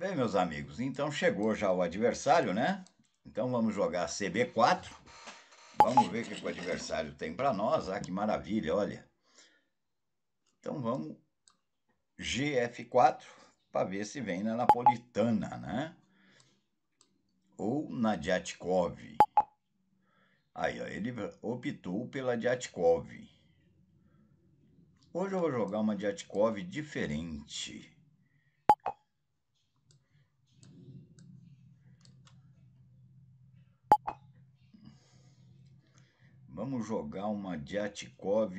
Bem, meus amigos, então chegou já o adversário, né? Então vamos jogar CB4. Vamos ver o que, o adversário tem para nós. Ah, que maravilha, olha. Então vamos GF4 para ver se vem na Napolitana, né? Ou na Djatkov. Aí, ó, ele optou pela Djatkov. Hoje eu vou jogar uma Djatkov diferente. Vamos jogar uma Dyatkov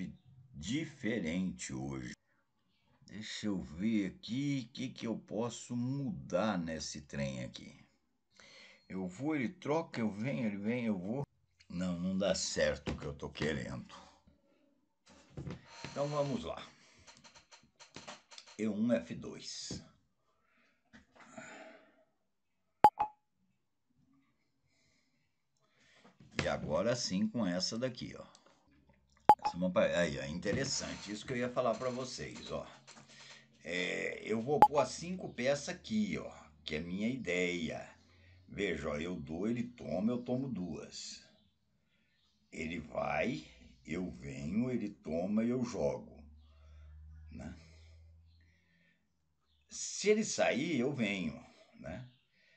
diferente hoje. Deixa eu ver aqui o que, que eu posso mudar nesse trem aqui. Eu vou, ele troca, eu venho, ele vem, eu vou. Não, não dá certo o que eu tô querendo. Então vamos lá. E1F2. E agora sim com essa daqui, ó. Essa é Aí, ó, interessante. Isso que eu ia falar para vocês, ó. É, eu vou pôr as cinco peças aqui, ó. Que é minha ideia. Veja, ó, eu dou, ele toma, eu tomo duas. Ele vai, eu venho, ele toma e eu jogo. Né? Se ele sair, eu venho, né?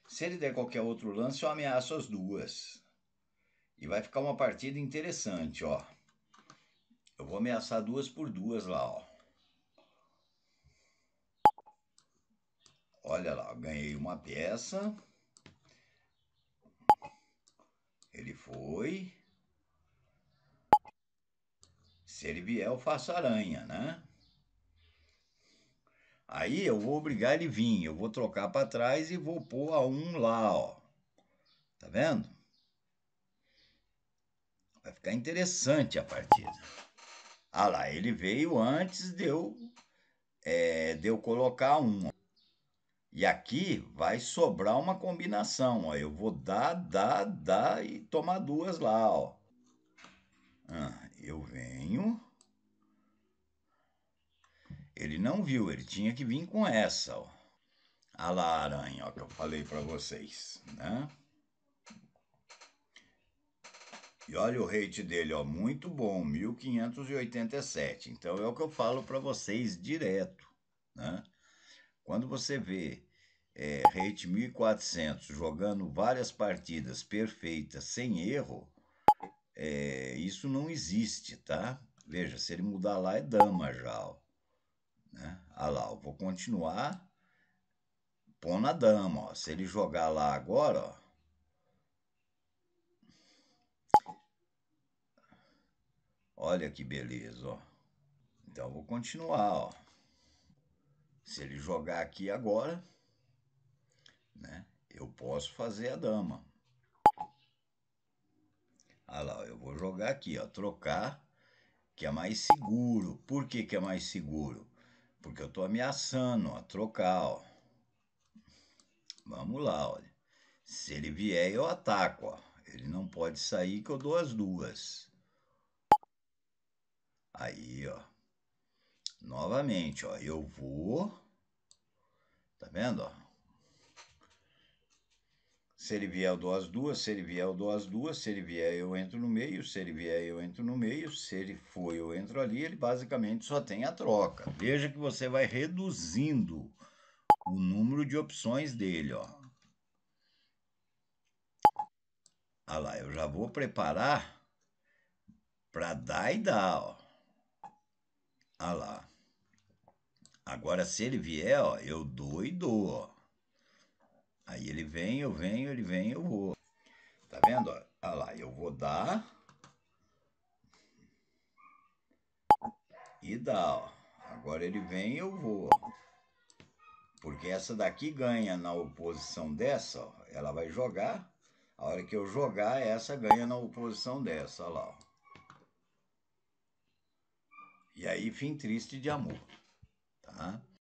Se ele der qualquer outro lance, eu ameaço as duas. E vai ficar uma partida interessante, ó. Eu vou ameaçar duas por duas lá, ó. Olha lá, ganhei uma peça. Ele foi. Se ele vier, eu faço aranha, né? Aí eu vou obrigar ele a vir. Eu vou trocar para trás e vou pôr a um lá, ó. Tá vendo? ficar é interessante a partida. Ah lá, ele veio antes de eu, é, de eu colocar um. E aqui vai sobrar uma combinação, ó. Eu vou dar, dar, dar e tomar duas lá, ó. Ah, eu venho. Ele não viu, ele tinha que vir com essa, ó. ah lá, aranha, ó, que eu falei para vocês, né? E olha o rate dele, ó, muito bom, 1587. Então é o que eu falo para vocês direto, né? Quando você vê é, rate 1400 jogando várias partidas perfeitas sem erro, é, isso não existe, tá? Veja, se ele mudar lá é dama já, ó. Né? Ah lá, eu vou continuar pondo a dama, ó. Se ele jogar lá agora, ó, Olha que beleza, ó. Então vou continuar, ó. Se ele jogar aqui agora, né? Eu posso fazer a dama. Olha ah lá, eu vou jogar aqui, ó, trocar, que é mais seguro. Por que que é mais seguro? Porque eu tô ameaçando, ó, trocar, ó. Vamos lá, olha. Se ele vier, eu ataco, ó. Ele não pode sair que eu dou as duas. Aí, ó. Novamente, ó. Eu vou... Tá vendo, ó? Se ele vier, eu dou as duas. Se ele vier, eu dou as duas. Se ele vier, eu entro no meio. Se ele vier, eu entro no meio. Se ele for, eu entro ali. Ele basicamente só tem a troca. Veja que você vai reduzindo o número de opções dele, ó. Olha lá, eu já vou preparar para dar e dar, ó. Ah lá. Agora, se ele vier, ó, eu dou e dou, ó. Aí ele vem, eu venho, ele vem, eu vou. Tá vendo? Ó? Ah lá, eu vou dar. E dá, ó. Agora ele vem, eu vou. Porque essa daqui ganha na oposição dessa, ó. Ela vai jogar. A hora que eu jogar, essa ganha na oposição dessa, ó lá, ó. E aí, fim triste de amor, tá?